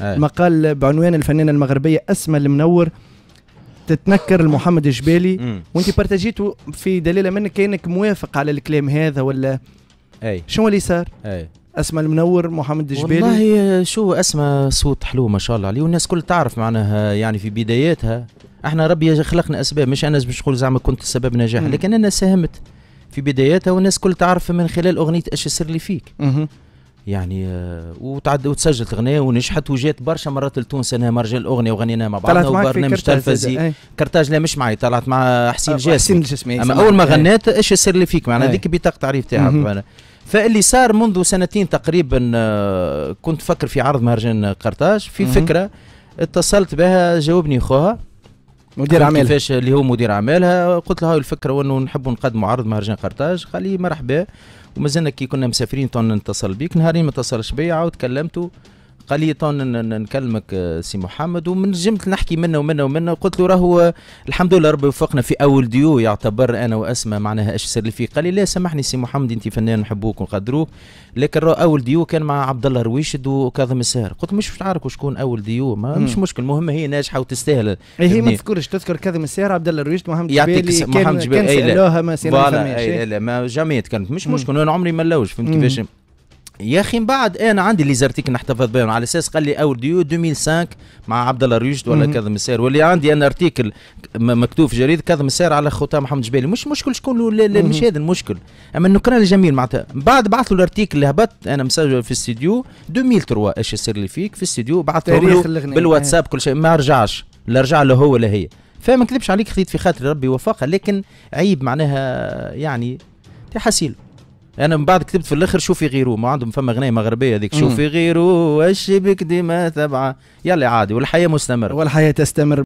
إيه. مقال بعنوان الفنانه المغربيه اسماء المنور تتنكر لمحمد الجبالي وانت بارتاجيته في دليل منك كانك موافق على الكلام هذا ولا اي شنو اللي صار؟ اي اسماء المنور محمد الجبالي والله آه، شو اسماء صوت حلو ما شاء الله عليه والناس كل تعرف معناها آه، يعني في بداياتها احنا ربي خلقنا اسباب مش انا باش نقول زعما كنت سبب نجاح لكن انا ساهمت في بداياتها والناس كل تعرف من خلال اغنيه اش سر لي فيك مم. يعني آه، وتعد وتسجلت اغنيه ونجحت وجات برشا مرات لتونس انا مرجل اغنيه وغنينا مع بعضنا وبرنامج تلفزي كرتاج لا مش معي طلعت مع حسين آه، جاسم حسين الجسمي إيه، اما اول ما إيه. غنيت ايش السر اللي فيك معناها هذيك إيه. بطاقه تعريف تاعها فاللي صار منذ سنتين تقريبا آه، كنت فكر في عرض مهرجان قرطاج في فكره اتصلت بها جاوبني خوها مدير اعمال كيفاش اللي هو مدير اعمالها قلت له هاي الفكره وانه نحبوا نقدموا عرض مهرجان قرطاج قال لي مرحبا ومازلنا كي كنا مسافرين تو نتصل بيك نهارين ما اتصلش بيا عاود كلمته قال لي تو نكلمك آه، سي محمد ومن جمت نحكي منه ومنه ومنه قلت له راهو الحمد لله ربي وفقنا في اول ديو يعتبر انا واسمى معناها ايش سر فيه قال لي لا سامحني سي محمد انت فنان نحبوك ونقدروك لكن راه اول ديو كان مع عبد الله رويشد وكاظم الساهر قلت مش مش عارف شكون اول ديو ما مش مشكل المهم هي ناجحه وتستاهل إيه، هي ما تذكرش تذكر كاظم الساهر عبد الله رويشد محمد جبالي محمد جبالي كان إيه، سالوها ما سينا إيه، ما جامي تكلمت مش مشكل انا عمري ما نلوج فهمت كيفاش يا اخي من بعد انا عندي لي زارتيكل نحتفظ بهم على اساس قال لي اول ديو 2005 مع عبد الله ريجد ولا كذا السير واللي عندي انا ارتيكل مكتوب في جريده كذا السير على خوتها محمد جبالي مش مشكل شكون مش هذا المشكل اما النكران الجميل معناتها من بعد بعث له الارتيكل اللي هبط انا مسجل في الاستديو 2003 ايش يصير لي فيك في الاستديو بعث له بالواتساب كل شيء ما رجعش لا رجع له هو ولا هي فما نكذبش عليك خذيت في خاطري ربي وفقها لكن عيب معناها يعني تحاسيله انا من بعد كتبت في الاخر شوفي غيرو ما عندهم فما اغنيه مغربيه هذيك شوفي غيرو اش بك ديما تبعه يلا عادي والحياه مستمره والحياه تستمر